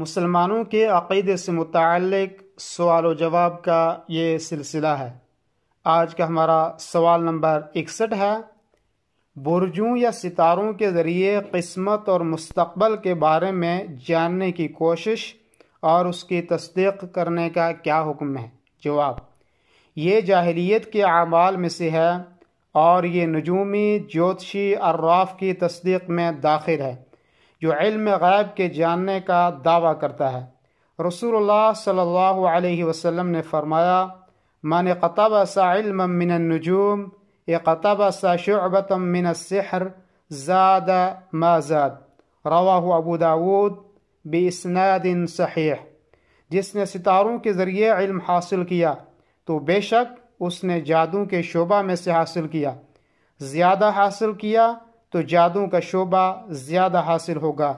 مسلمانوں کے عقیدے سے متعلق سوال و جواب کا یہ سلسلہ ہے آج کا ہمارا سوال نمبر اکسٹھ ہے برجوں یا ستاروں کے ذریعے قسمت اور مستقبل کے بارے میں جاننے کی کوشش اور اس کی تصدیق کرنے کا کیا حکم ہے جواب یہ جاہلیت کے اعمال میں سے ہے اور یہ نجومی جوتشی اراف کی تصدیق میں داخل ہے جو علم غیب کے جاننے کا دعویٰ کرتا ہے رسول اللہ صلی اللہ علیہ وسلم نے فرمایا من قطب سا علم من النجوم یہ قطب سا شعبۃ من السحر زاد ما زاد روا ابو داود بی اسناد صحیح جس نے ستاروں کے ذریعے علم حاصل کیا تو بے شک اس نے جادو کے شعبہ میں سے حاصل کیا زیادہ حاصل کیا تو جادو کا شعبہ زیادہ حاصل ہوگا